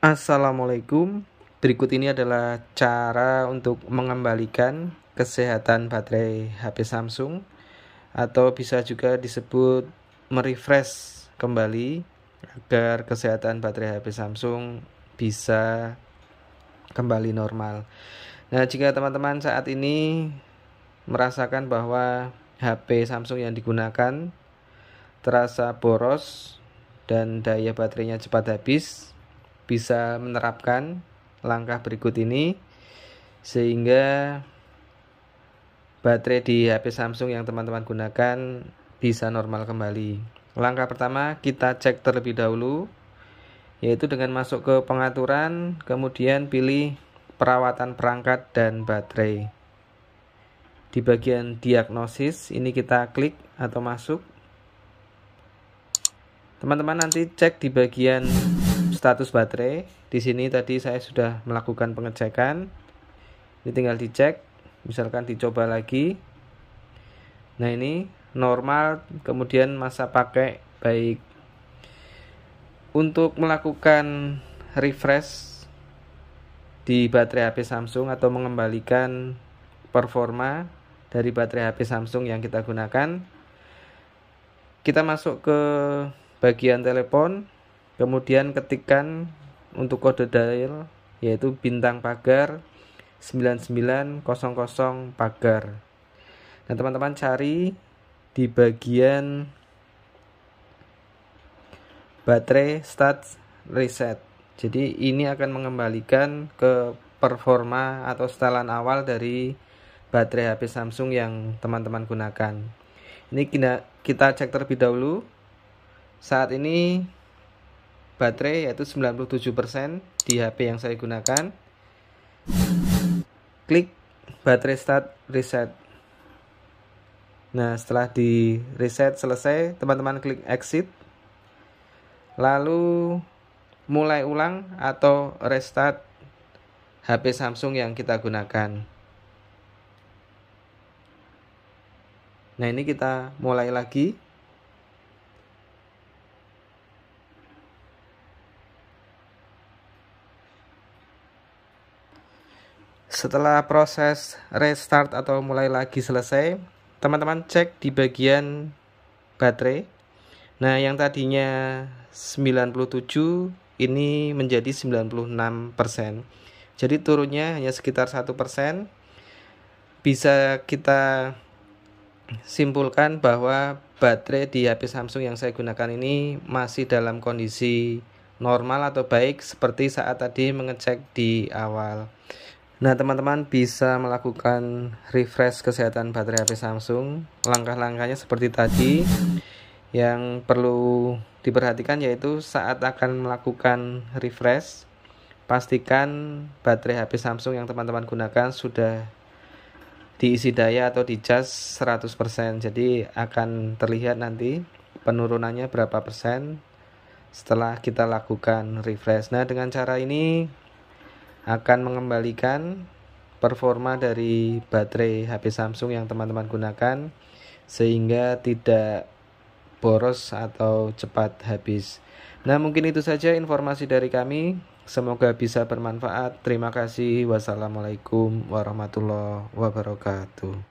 Assalamualaikum. Berikut ini adalah cara untuk mengembalikan kesehatan baterai HP Samsung atau bisa juga disebut merefresh kembali agar kesehatan baterai HP Samsung bisa kembali normal. Nah, jika teman-teman saat ini merasakan bahwa HP Samsung yang digunakan terasa boros dan daya baterainya cepat habis, bisa menerapkan langkah berikut ini sehingga baterai di HP Samsung yang teman-teman gunakan bisa normal kembali. Langkah pertama kita cek terlebih dahulu yaitu dengan masuk ke pengaturan, kemudian pilih perawatan perangkat dan baterai. Di bagian diagnosis ini kita klik atau masuk. Teman-teman nanti cek di bagian status baterai. Di sini tadi saya sudah melakukan pengecekan. Ini tinggal dicek, misalkan dicoba lagi. Nah, ini normal kemudian masa pakai baik. Untuk melakukan refresh di baterai HP Samsung atau mengembalikan performa dari baterai HP Samsung yang kita gunakan. Kita masuk ke bagian telepon, kemudian ketikkan untuk kode dial yaitu bintang pagar 9900 pagar. Nah, teman-teman cari di bagian baterai start reset. Jadi ini akan mengembalikan ke performa atau setelan awal dari baterai HP Samsung yang teman-teman gunakan. Ini kita cek terlebih dahulu. Saat ini baterai yaitu 97% di HP yang saya gunakan. Klik baterai start reset. Nah, setelah di reset selesai, teman-teman klik exit. Lalu mulai ulang atau restart HP Samsung yang kita gunakan. Nah, ini kita mulai lagi. Setelah proses restart atau mulai lagi selesai, teman-teman cek di bagian baterai. Nah, yang tadinya 97 ini menjadi 96%. Jadi turunnya hanya sekitar 1%. Bisa kita simpulkan bahwa baterai di HP Samsung yang saya gunakan ini masih dalam kondisi normal atau baik seperti saat tadi mengecek di awal. Nah, teman-teman bisa melakukan refresh kesehatan baterai HP Samsung. Langkah-langkahnya seperti tadi yang perlu diperhatikan yaitu saat akan melakukan refresh pastikan baterai HP Samsung yang teman-teman gunakan sudah diisi daya atau di charge 100% jadi akan terlihat nanti penurunannya berapa persen setelah kita lakukan refresh nah dengan cara ini akan mengembalikan performa dari baterai HP Samsung yang teman-teman gunakan sehingga tidak boros atau cepat habis. Nah, mungkin itu saja informasi dari kami. Semoga bisa bermanfaat. Terima kasih. Wassalamualaikum warahmatullahi wabarakatuh.